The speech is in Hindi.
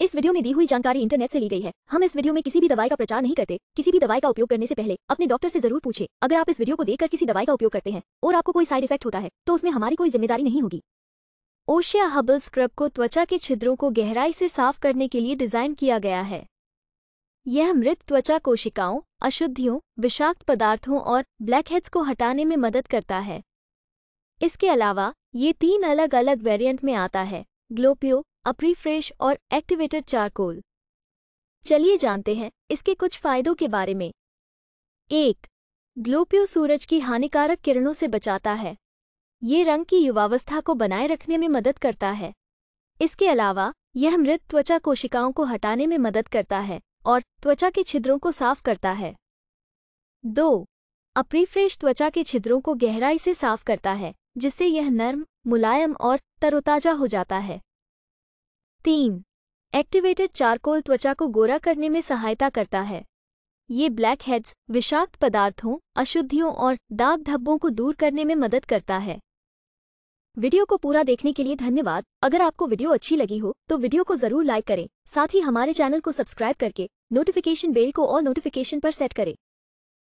इस वीडियो में दी हुई जानकारी इंटरनेट से ली गई है हम इस वीडियो में किसी भी दवाई का प्रचार नहीं करते किसी भी दवाई का उपयोग करने से पहले अपने डॉक्टर से जरूर पूछे अगर आप इस वीडियो को देखकर किसी दवाई का उपयोग करते हैं और आपको कोई साइड इफेक्ट होता है तो उसमें हमारी कोई जिम्मेदारी नहीं होगी ओशिया हबल स्क्रब को त्वचा के छिद्रों को गहराई से साफ करने के लिए डिजाइन किया गया है यह मृत त्वचा कोशिकाओं अशुद्धियों विषाक्त पदार्थों और ब्लैकहेड्स को हटाने में मदद करता है इसके अलावा ये तीन अलग अलग वेरियंट में आता है ग्लोपियो अप्रीफ्रेश और एक्टिवेटेड चारकोल चलिए जानते हैं इसके कुछ फायदों के बारे में एक ग्लोपियो सूरज की हानिकारक किरणों से बचाता है ये रंग की युवावस्था को बनाए रखने में मदद करता है इसके अलावा यह मृत त्वचा कोशिकाओं को हटाने में मदद करता है और त्वचा के छिद्रों को साफ करता है दो अप्रीफ्रेश त्वचा के छिद्रों को गहराई से साफ करता है जिससे यह नर्म मुलायम और तरोताजा हो जाता है तीन एक्टिवेटेड चारकोल त्वचा को गोरा करने में सहायता करता है ये ब्लैक हेड्स विषाक्त पदार्थों अशुद्धियों और दाग धब्बों को दूर करने में मदद करता है वीडियो को पूरा देखने के लिए धन्यवाद अगर आपको वीडियो अच्छी लगी हो तो वीडियो को जरूर लाइक करें साथ ही हमारे चैनल को सब्सक्राइब करके नोटिफिकेशन बेल को और नोटिफिकेशन पर सेट करें